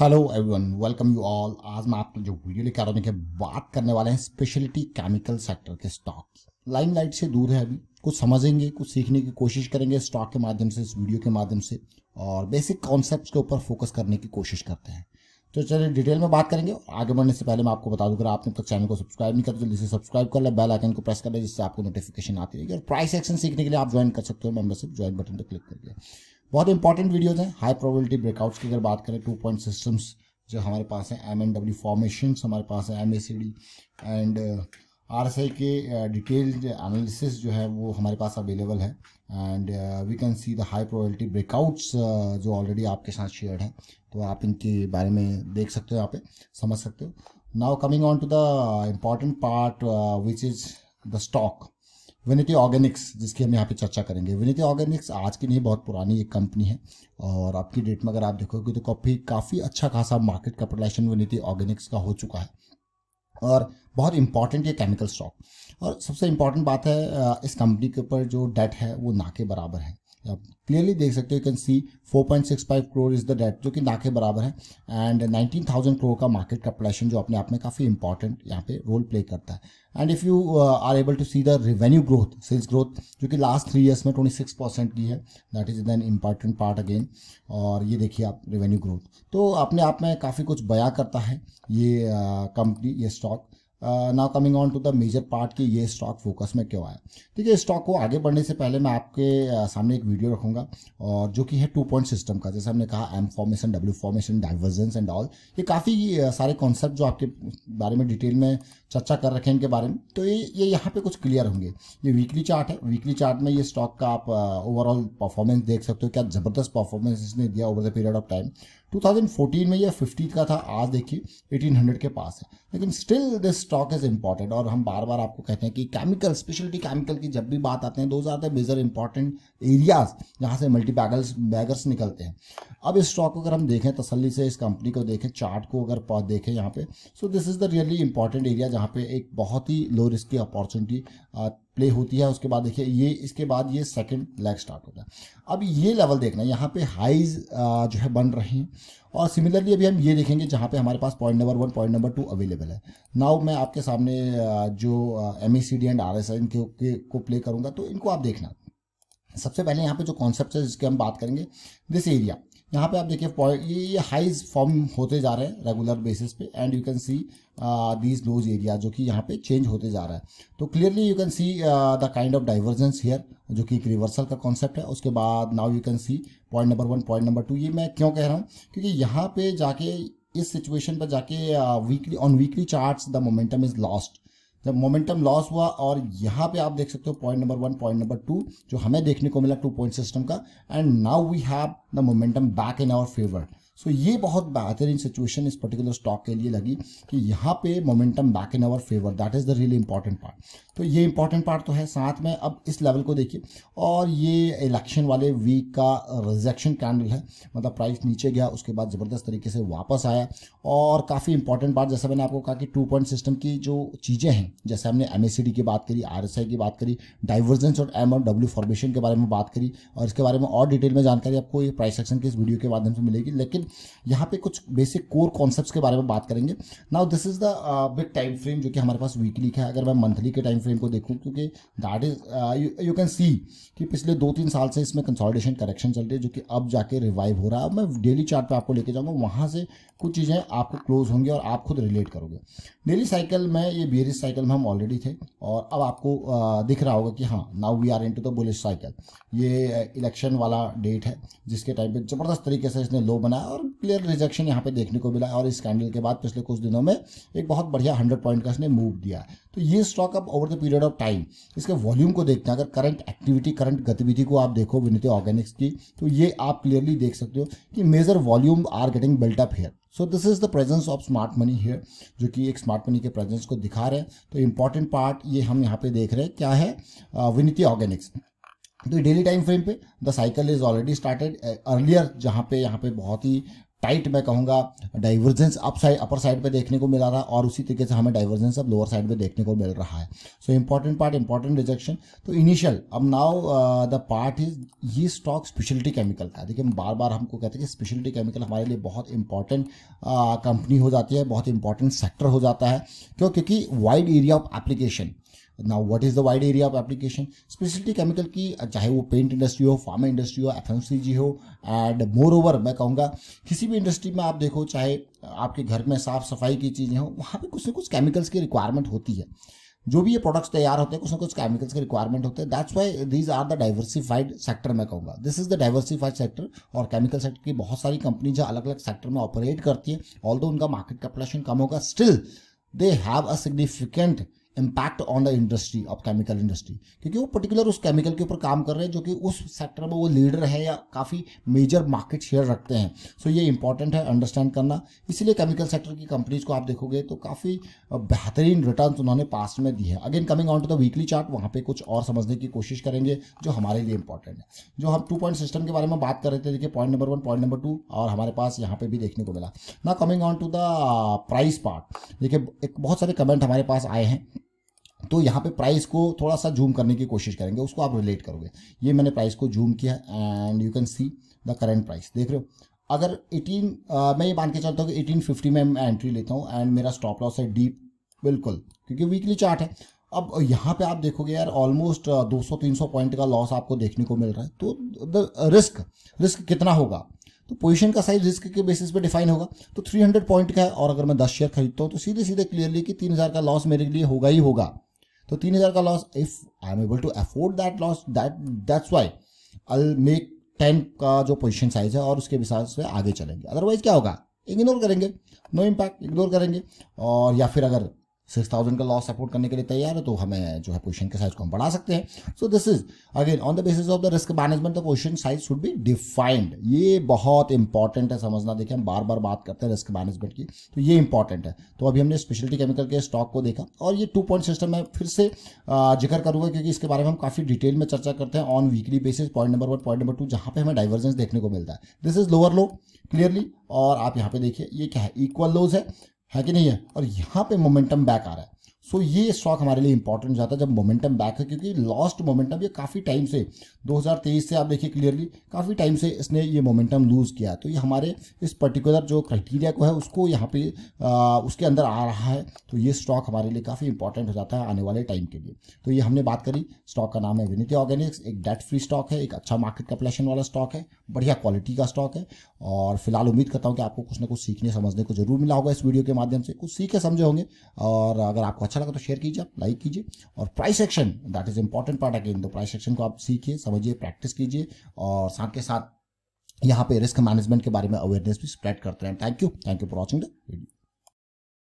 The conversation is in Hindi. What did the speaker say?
hello everyone welcome you all आज मैं आपको जो वीडियो लेकर आ रहा हूँ देखिए बात करने वाले हैं स्पेशलिटी केमिकल सेक्टर के स्टॉक लाइन लाइट से दूर है अभी कुछ समझेंगे कुछ सीखने की कोशिश करेंगे स्टॉक के माध्यम से इस वीडियो के माध्यम से और बेसिक कॉन्सेप्ट के ऊपर फोकस करने की कोशिश करते हैं तो चलिए डिटेल में बात करेंगे आगे बढ़ने से पहले मैं आपको बता दूं अगर आपने तक चैनल को सब्सक्राइब नहीं करते तो जल्दी से सब्सक्राइब कर लें बेल आइकन को प्रेस कर लें जिससे आपको नोटिफिकेशन आती रहेगी और प्राइस एक्शन सीखने के लिए आप ज्वाइन कर सकते हो मेंबरशिप ज्वाइन बटन पर क्लिक करके बहुत इंपॉर्टेंट वीडियोज हैं हाई प्रोबेबिलिटी ब्रेकआउट्स की अगर बात करें टू पॉइंट सिस्टम्स जो हमारे पास हैं एम एन डब्ल्यू फॉर्मेशन हमारे पास है M A C D and R S I के डिटेल्ड uh, एनालिसिस जो है वो हमारे पास अवेलेबल है and we can see the high probability breakouts जो ऑलरेडी आपके साथ शेयर हैं तो आप इनके बारे में देख सकते हो यहाँ पे समझ सकते हो now coming on to the important part which is the stock Vinati Organics जिसकी हम यहाँ पे चर्चा करेंगे विनिटी ऑर्गेनिक्स आज की नहीं बहुत पुरानी एक कंपनी है और अब की डेट में अगर आप देखोगे तो काफ़ी काफ़ी अच्छा खासा मार्केट कैपिटलाइजेशन विनिटी ऑर्गेनिक्स का हो चुका है और बहुत इंपॉर्टेंट ये केमिकल स्टॉक और सबसे इम्पॉर्टेंट बात है इस कंपनी के ऊपर जो डेट है वो ना के बराबर है आप क्लियरली देख सकते हो you can see 4.65 crore is the debt जो कि ना के बराबर है एंड 19,000 करोड़ का मार्केट कैपिटलाइजेशन जो अपने आप में काफ़ी इंपॉर्टेंट यहाँ पे रोल प्ले करता है and if you are able to see the revenue growth sales growth जो कि लास्ट थ्री ईयर्स में 26 परसेंट की है that is then important part again और ये देखिए आप रेवेन्यू ग्रोथ तो अपने आप में काफ़ी कुछ बया करता है ये कंपनी uh, ये stock now coming on to the major part कि ये स्टॉक फोकस में क्यों आया ठीक है स्टॉक को आगे बढ़ने से पहले मैं आपके uh, सामने एक वीडियो रखूंगा और जो कि है टू पॉइंट सिस्टम का जैसे हमने कहा M formation W formation divergence and all ये काफ़ी uh, सारे कॉन्सेप्ट जो आपके बारे में डिटेल में चर्चा कर रखे हैं इनके बारे में तो ये ये यहाँ पे कुछ क्लियर होंगे ये वीकली चार्ट है वीकली चार्ट में ये स्टॉक का आप ओवरऑल uh, परफॉर्मेंस देख सकते हो क्या ज़बरदस्त परफॉर्मेंस इसने दिया over the period of time 2014 में ये फिफ्टी का था आज देखिए 1800 के पास है लेकिन still this stock is important और हम बार बार आपको कहते हैं कि केमिकल स्पेशलिटी केमिकल की जब भी बात आते हैं दो are the major important areas जहाँ से मल्टी बैगल्स बैगर्स निकलते हैं अब इस स्टॉक को अगर हम देखें तसली से इस कंपनी को देखें चार्ट को अगर देखें यहाँ पे so this is the really important area जहाँ पे एक बहुत ही लो रिस्क की अपॉर्चुनिटी प्ले होती है उसके बाद देखिए ये इसके बाद ये सेकंड लेग स्टार्ट होता है अब ये लेवल देखना है यहाँ पे हाइज जो है बन रहे हैं और सिमिलरली अभी हम ये देखेंगे जहाँ पे हमारे पास point number one point number two available है नाउ मैं आपके सामने जो M E C D and R S N को प्ले करूँगा तो इनको आप देखना सबसे पहले यहाँ पे जो कॉन्सेप्ट है जिसकी हम बात करेंगे दिस एरिया यहाँ पे आप देखिए पॉइंट ये ये हाइज फॉर्म होते जा रहे हैं रेगुलर बेसिस पे and you can see these lows area जो कि यहाँ पे चेंज होते जा रहा है तो clearly you can see the kind of divergence here जो कि एक रिवर्सल का कॉन्सेप्ट है उसके बाद now you can see point number one point number two ये मैं क्यों कह रहा हूँ क्योंकि यहाँ पे जाके इस सिचुएशन पर जाके weekly on weekly charts the momentum is lost जब मोमेंटम लॉस हुआ और यहाँ पे आप देख सकते हो point number one point number two जो हमें देखने को मिला टू पॉइंट सिस्टम का and now we have the momentum back in our favour so ये बहुत बेहतरीन सिचुएशन इस पर्टिकुलर स्टॉक के लिए लगी कि यहाँ पे momentum back in our favour that is the really important part तो ये इंपॉर्टेंट पार्ट तो है साथ में अब इस लेवल को देखिए और ये इलेक्शन वाले वीक का रिजेक्शन कैंडल है मतलब प्राइस नीचे गया उसके बाद ज़बरदस्त तरीके से वापस आया और काफ़ी इंपॉर्टेंट पार्ट जैसे मैंने आपको कहा कि टू पॉइंट सिस्टम की जो चीज़ें हैं जैसे हमने एम की बात करी आर की बात करी डाइवर्जेंस और एम और डब्ल्यू फॉर्मेशन के बारे में बात करी और इसके बारे में और डिटेल में जानकारी आपको ये प्राइस सेक्शन के इस वीडियो के माध्यम से मिलेगी लेकिन यहाँ पे कुछ बेसिक कोर कॉन्सेप्ट के बारे में बात करेंगे now this is the big time frame जो कि हमारे पास वीकली का है अगर मैं मंथली के टाइम फ्रेम को देखूँ क्योंकि that is you can see कि पिछले दो तीन साल से इसमें कंसोलिडेशन करेक्शन चल रही है जो कि अब जाके रिवाइव हो रहा है अब मैं डेली चार्ट पे आपको लेके जाऊँगा वहाँ से कुछ चीज़ें आपको क्लोज होंगी और आप खुद रिलेट करोगे डेली साइकिल में ये बियरिस साइकिल में हम ऑलरेडी थे और अब आपको uh, दिख रहा होगा कि हाँ now we are in to the bullish cycle ये इलेक्शन uh, वाला डेट है जिसके टाइम पे ज़बरदस्त तरीके से इसने लो बनाया और और क्लियर रिजेक्शन यहाँ पे देखने को मिला और इस कैंडल के बाद पिछले कुछ दिनों में एक बहुत बढ़िया हंड्रेड पॉइंट का इसने मूव दिया तो ये स्टॉक अब over the period of time इसके वॉल्यूम को देखते हैं अगर करंट एक्टिविटी करंट गतिविधि को आप देखो विनती ऑर्गेनिक्स की तो ये आप क्लियरली देख सकते हो कि major volume are getting built up here so this is the presence of smart money here जो कि एक स्मार्ट मनी के प्रेजेंस को दिखा रहे हैं तो इंपॉर्टेंट पार्ट ये हम यहाँ पे देख रहे हैं क्या है विनती ऑर्गेनिक्स तो डेली टाइम फ्रेम पे the cycle is already started earlier जहाँ पे यहाँ पे बहुत ही टाइट मैं कहूँगा divergence upside upper side पे देखने को मिला रहा और उसी तरीके से हमें डाइवर्जेंस अब लोअर साइड पे देखने को मिल रहा है so important part important rejection तो इनिशियल अब नाउ द पार्ट इज ये स्टॉक स्पेशलिटी केमिकल का देखिए हम बार बार हमको कहते हैं कि स्पेशलिटी केमिकल हमारे लिए बहुत इंपॉर्टेंट कंपनी uh, हो जाती है बहुत इंपॉर्टेंट सेक्टर हो जाता है क्यों क्योंकि wide area of application now what is the wide area of application speciality chemical की चाहे वो पेंट इंडस्ट्री हो फार्मा इंडस्ट्री हो एफ हो एंड मोर ओवर मैं कहूँगा किसी भी इंडस्ट्री में आप देखो चाहे आपके घर में साफ सफाई की चीज़ें हों वहाँ पर कुछ ना कुछ केमिकल्स की रिक्वायरमेंट होती है जो भी ये प्रोडक्ट्स तैयार होते हैं कुछ ना कुछ केमिकल्स के रिक्वायरमेंट होते हैं that's why these are the diversified sector मैं कहूँगा this is the diversified sector और केमिकल सेक्टर की बहुत सारी कंपनी जो अलग अलग सेक्टर में ऑपरेट करती है ऑल उनका मार्केट कैपिटेशन कम होगा still they have a significant impact on the industry of chemical industry क्योंकि वो पर्टिकुलर उस केमिकल के ऊपर काम कर रहे हैं जो कि उस सेक्टर में वो लीडर है या काफ़ी मेजर मार्केट शेयर रखते हैं सो so ये इंपॉर्टेंट है अंडरस्टैंड करना इसलिए केमिकल सेक्टर की कंपनीज को आप देखोगे तो काफ़ी बेहतरीन रिटर्न उन्होंने पास्ट में दी है again coming on to the weekly chart वहाँ पर कुछ और समझने की कोशिश करेंगे जो हमारे लिए इंपॉर्टेंट है जो हम टू पॉइंट सिस्टम के बारे में बात कर रहे थे देखिए point number one point number two और हमारे पास यहाँ पे भी देखने को मिला ना coming on to the price part देखिए एक बहुत सारे कमेंट हमारे पास आए हैं तो यहाँ पे प्राइस को थोड़ा सा जूम करने की कोशिश करेंगे उसको आप रिलेट करोगे ये मैंने प्राइस को जूम किया and you can see the current price देख रहे हो अगर 18 मैं ये मान के चलता हूँ कि 1850 में मैं एंट्री लेता हूँ एंड मेरा स्टॉप लॉस है डीप बिल्कुल क्योंकि वीकली चार्ट है अब यहाँ पे आप देखोगे यार ऑलमोस्ट 200-300 पॉइंट का लॉस आपको देखने को मिल रहा है तो द रिस्क रिस्क कितना होगा तो पोजीशन का साइज रिस्क के बेसिस पे डिफाइन होगा तो 300 पॉइंट का है और अगर मैं 10 शेयर खरीदता हूँ तो सीधे सीधे क्लियरली कि 3000 का लॉस मेरे लिए होगा ही होगा तो तीन हज़ार का loss if I am able to afford that loss that that's why I make ten का जो पोजिशन साइज है और उसके हिसाब से आगे चलेंगे अदरवाइज क्या होगा इग्नोर करेंगे नो इम्पैक्ट इग्नोर करेंगे और या फिर अगर सिक्स थाउजेंड का लॉस सपोर्ट करने के लिए तैयार है तो हमें जो है पोजिशन के साइज को हम बढ़ा सकते हैं so this is again on the basis of the risk management the position size should be defined ये बहुत इंपॉर्टेंट है समझना देखिए हम बार बार बात करते हैं रिस्क मैनेजमेंट की तो ये इंपॉर्टेंट है तो अभी हमने स्पेशलिटी केमिकल के स्टॉक को देखा और ये टू पॉइंट सिस्टम मैं फिर से जिक्र करूँगा क्योंकि इसके बारे में हम काफ़ी डिटेल में चर्चा करते हैं on weekly basis point number one point number two जहाँ पे हमें डाइवर्जेंस देखने को मिलता है this is lower low clearly और आप यहाँ पे देखिए ये क्या है इक्वल लोज है है कि नहीं है और यहाँ पे मोमेंटम बैक आ रहा है सो so, ये स्टॉक हमारे लिए इंपॉर्टेंट हो जाता है जब मोमेंटम बैक है क्योंकि लॉस्ट मोमेंटम ये काफ़ी टाइम से 2023 से आप देखिए क्लियरली काफ़ी टाइम से इसने ये मोमेंटम लूज़ किया तो ये हमारे इस पर्टिकुलर जो क्राइटेरिया को है उसको यहाँ पे आ, उसके अंदर आ रहा है तो ये स्टॉक हमारे लिए काफ़ी इंपॉर्टेंट हो जाता है आने वाले टाइम के लिए तो ये हमने बात करी स्टॉक का नाम है विनीति ऑर्गेनिक्स एक डेट फ्री स्टॉक है एक अच्छा मार्केट कैपलेशन वाला स्टॉक है बढ़िया क्वालिटी का स्टॉक है और फिलहाल उम्मीद करता हूँ कि आपको कुछ ना कुछ सीखने समझने को जरूर मिला होगा इस वीडियो के माध्यम से कुछ सीखे समझे होंगे और अगर आपको अच्छा अच्छा लगा तो शेयर कीजिए आप लाइक कीजिए और price action that is important part again तो प्राइस एक्शन को आप सीखिए समझिए प्रैक्टिस कीजिए और साथ के साथ यहाँ पे रिस्क मैनेजमेंट के बारे में अवेयरनेस भी स्प्रेड करते हैं thank you thank you for watching the video